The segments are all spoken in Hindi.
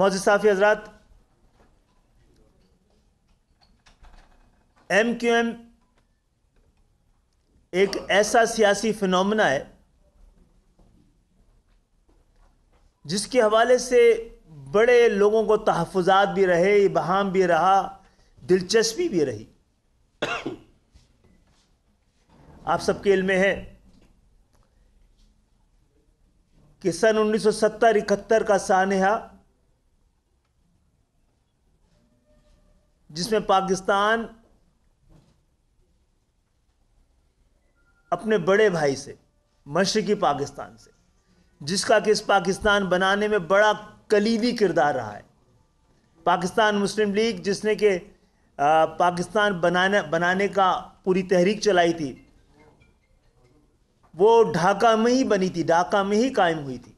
मोज साफ़ी हजरात एम क्यू एम एक ऐसा सियासी फिनोमना है जिसके हवाले से बड़े लोगों को तहफात भी रहे इबहम भी रहा दिलचस्पी भी रही आप सबके में है कि सन उन्नीस सौ सत्तर इकहत्तर का सानहा जिसमें पाकिस्तान अपने बड़े भाई से मशरकी पाकिस्तान से जिसका कि इस पाकिस्तान बनाने में बड़ा कलीदी किरदार रहा है पाकिस्तान मुस्लिम लीग जिसने के पाकिस्तान बनाने बनाने का पूरी तहरीक चलाई थी वो ढाका में ही बनी थी ढाका में ही कायम हुई थी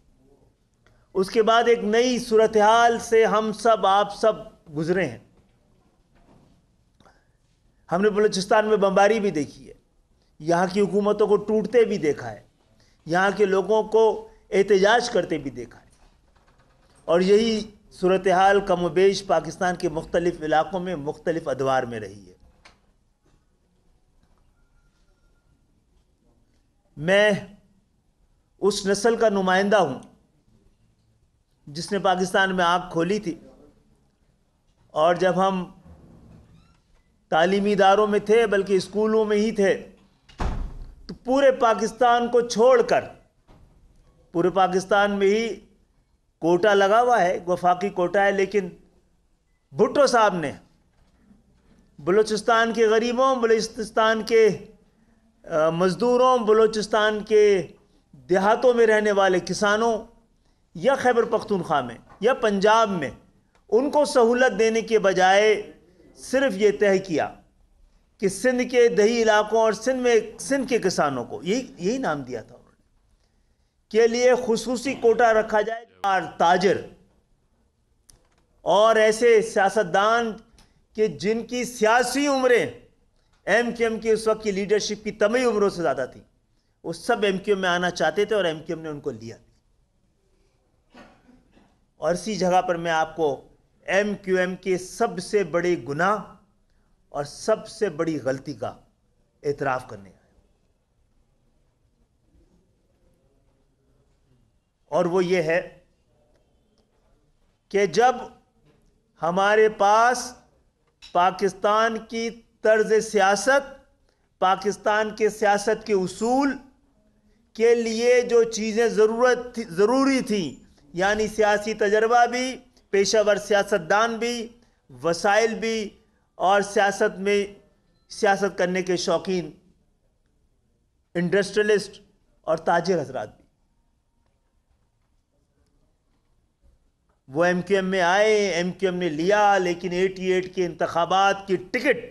उसके बाद एक नई सूरत हाल से हम सब आप सब गुज़रे हैं हमने बलूचिस्तान में बमबारी भी देखी है यहाँ की हुकूमतों को टूटते भी देखा है यहाँ के लोगों को एहतजाज करते भी देखा है और यही सूरत हाल कम बेश पाकिस्तान के मुख्तलिफ़ इलाक़ों में मुख्तलिफ़ अदवार में रही है मैं उस नस्ल का नुमाइंदा हूँ जिसने पाकिस्तान में आँख खोली थी और जब हम तालीमी इदारों में थे बल्कि स्कूलों में ही थे तो पूरे पाकिस्तान को छोड़कर पूरे पाकिस्तान में ही कोटा लगा हुआ है वफाकी कोटा है लेकिन भुट्टो साहब ने बलूचिस्तान के गरीबों बलूचिस्तान के मज़दूरों बलूचिस्तान के देहातों में रहने वाले किसानों या खैबर पख्तूनख्वा में या पंजाब में उनको सहूलत देने के बजाय सिर्फ ये तय किया कि सिंध के दही इलाकों और सिंध में सिंध के किसानों को यही यही नाम दिया था उन्होंने के लिए खसूसी कोटा रखा जाए और ताजर और ऐसे सियासतदान कि जिनकी सियासी उम्रें एम क्यू एम की उस वक्त की लीडरशिप की तमी उम्रों से ज़्यादा थी वो सब एम क्यू एम में आना चाहते थे और एम क्यू एम ने उनको लिया और इसी जगह पर मैं आपको एम क्यू एम के सबसे बड़े गुनाह और सबसे बड़ी गलती का एतराफ करने आए और वो ये है कि जब हमारे पास पाकिस्तान की तर्ज सियासत पाकिस्तान के सियासत के उसूल के लिए जो चीज़ें ज़रूरत थी ज़रूरी थी यानी सियासी तजर्बा भी पेशावर सियासतदान भी वसाइल भी और सियासत में सियासत करने के शौकीन इंडस्ट्रियलिस्ट और ताजिर हजरात भी वो एम क्यू एम में आए एम क्यू एम ने लिया लेकिन एटी एट के इंतबात की टिकट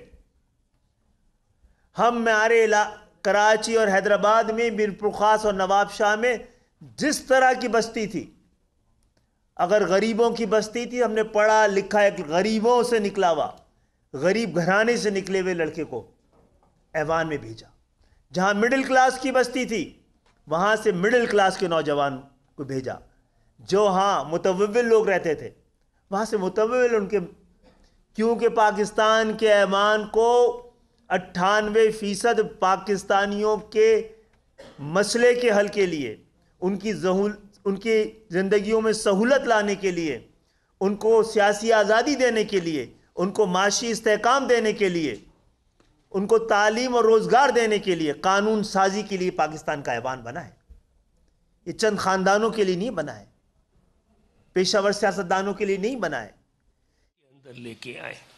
हम इला कराची और हैदराबाद में मीरपुर खास और नवाब शाह में जिस तरह की बस्ती थी अगर गरीबों की बस्ती थी हमने पढ़ा लिखा एक गरीबों से निकला हुआ गरीब घराने से निकले हुए लड़के को ऐवान में भेजा जहाँ मिडिल क्लास की बस्ती थी वहाँ से मिडिल क्लास के नौजवान को भेजा जो हाँ मुतविल लोग रहते थे वहाँ से मुतविल उनके क्योंकि पाकिस्तान के ऐवान को अट्ठानवे फ़ीसद पाकिस्तानियों के मसले के हल के लिए उनकी जहूल उनकी ज़िंदगियों में सहूलत लाने के लिए उनको सियासी आज़ादी देने के लिए उनको माशी इस्तेकाम देने के लिए उनको तालीम और रोज़गार देने के लिए कानून साजी के लिए पाकिस्तान का ऐवान बना है ये चंद ख़ानदानों के लिए नहीं बना है पेशावर सियासतदानों के लिए नहीं बना है अंदर लेके आए